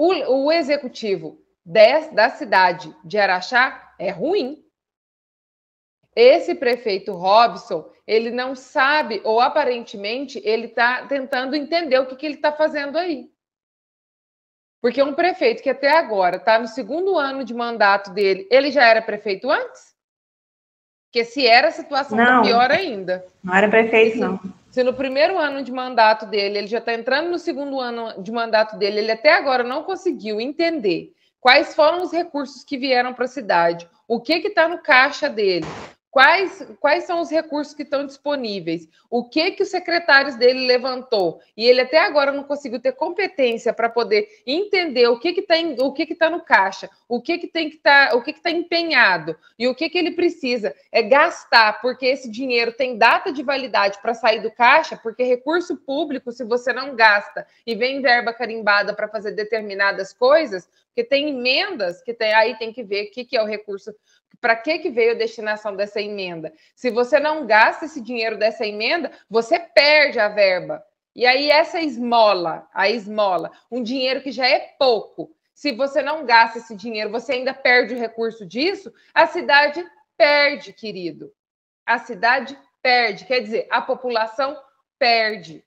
o, o executivo des, da cidade de Araxá é ruim. Esse prefeito Robson, ele não sabe, ou aparentemente, ele está tentando entender o que, que ele está fazendo aí. Porque um prefeito que até agora está no segundo ano de mandato dele, ele já era prefeito antes? Porque se era, a situação tá não, tá pior ainda. Não era prefeito, não. Se no primeiro ano de mandato dele, ele já está entrando no segundo ano de mandato dele, ele até agora não conseguiu entender quais foram os recursos que vieram para a cidade, o que está no caixa dele, Quais, quais são os recursos que estão disponíveis? O que que os secretários dele levantou? E ele até agora não conseguiu ter competência para poder entender o que que tá em, o que que está no caixa, o que que tem que tá, o que que está empenhado e o que que ele precisa é gastar, porque esse dinheiro tem data de validade para sair do caixa, porque recurso público se você não gasta e vem verba carimbada para fazer determinadas coisas, porque tem emendas que tem aí tem que ver o que que é o recurso para que, que veio a destinação dessa emenda? Se você não gasta esse dinheiro dessa emenda, você perde a verba. E aí, essa esmola, a esmola, um dinheiro que já é pouco. Se você não gasta esse dinheiro, você ainda perde o recurso disso, a cidade perde, querido. A cidade perde, quer dizer, a população perde.